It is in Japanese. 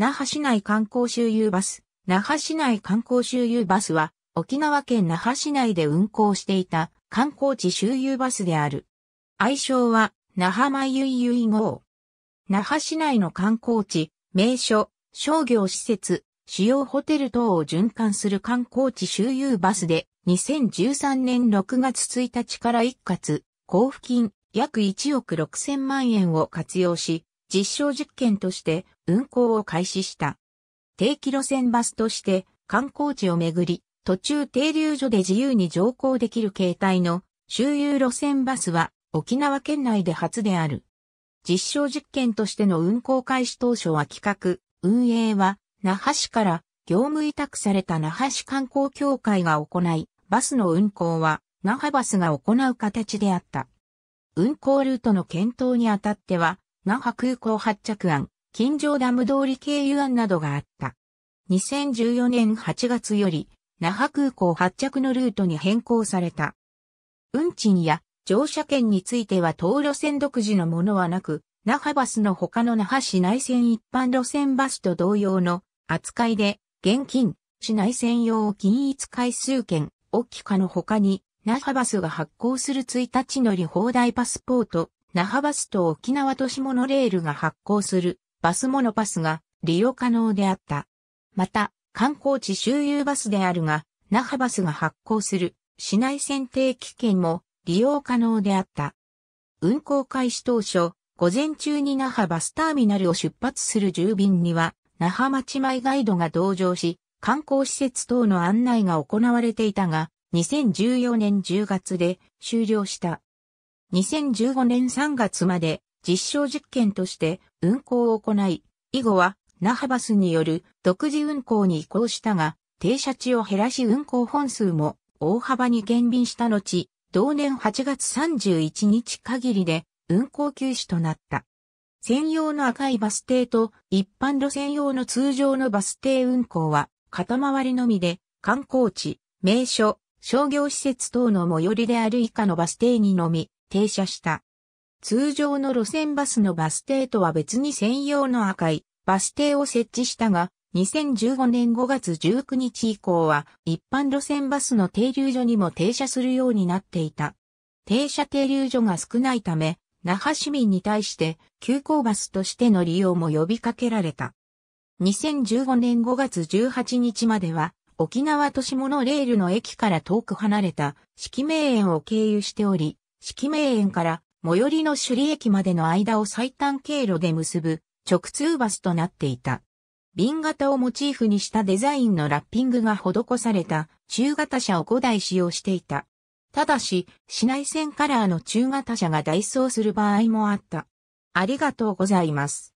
那覇市内観光周遊バス。那覇市内観光周遊バスは、沖縄県那覇市内で運行していた観光地周遊バスである。愛称は、那覇まゆいゆい号。那覇市内の観光地、名所、商業施設、主要ホテル等を循環する観光地周遊バスで、2013年6月1日から一括、交付金約1億6千万円を活用し、実証実験として運行を開始した。定期路線バスとして観光地を巡り、途中停留所で自由に乗降できる形態の周遊路線バスは沖縄県内で初である。実証実験としての運行開始当初は企画、運営は那覇市から業務委託された那覇市観光協会が行い、バスの運行は那覇バスが行う形であった。運行ルートの検討にあたっては、那覇空港発着案、近城ダム通り経由案などがあった。2014年8月より、那覇空港発着のルートに変更された。運賃や乗車券については当路線独自のものはなく、那覇バスの他の那覇市内線一般路線バスと同様の扱いで、現金、市内専用均一回数券、大きかの他に、那覇バスが発行する1日乗り放題パスポート、那覇バスと沖縄都市モノレールが発行するバスモノパスが利用可能であった。また、観光地周遊バスであるが、那覇バスが発行する市内選定期券も利用可能であった。運行開始当初、午前中に那覇バスターミナルを出発する住便には、那覇町前ガイドが同乗し、観光施設等の案内が行われていたが、2014年10月で終了した。2015年3月まで実証実験として運行を行い、以後は那覇バスによる独自運行に移行したが、停車地を減らし運行本数も大幅に減便した後、同年8月31日限りで運行休止となった。専用の赤いバス停と一般路線用の通常のバス停運行は片回りのみで観光地、名所、商業施設等の最寄りである以下のバス停にのみ停車した。通常の路線バスのバス停とは別に専用の赤いバス停を設置したが、2015年5月19日以降は一般路線バスの停留所にも停車するようになっていた。停車停留所が少ないため、那覇市民に対して急行バスとしての利用も呼びかけられた。2015年5月18日までは沖縄都市モノレールの駅から遠く離れた式名園を経由しており、式名園から最寄りの首里駅までの間を最短経路で結ぶ直通バスとなっていた。瓶型をモチーフにしたデザインのラッピングが施された中型車を5台使用していた。ただし、市内線カラーの中型車が代走する場合もあった。ありがとうございます。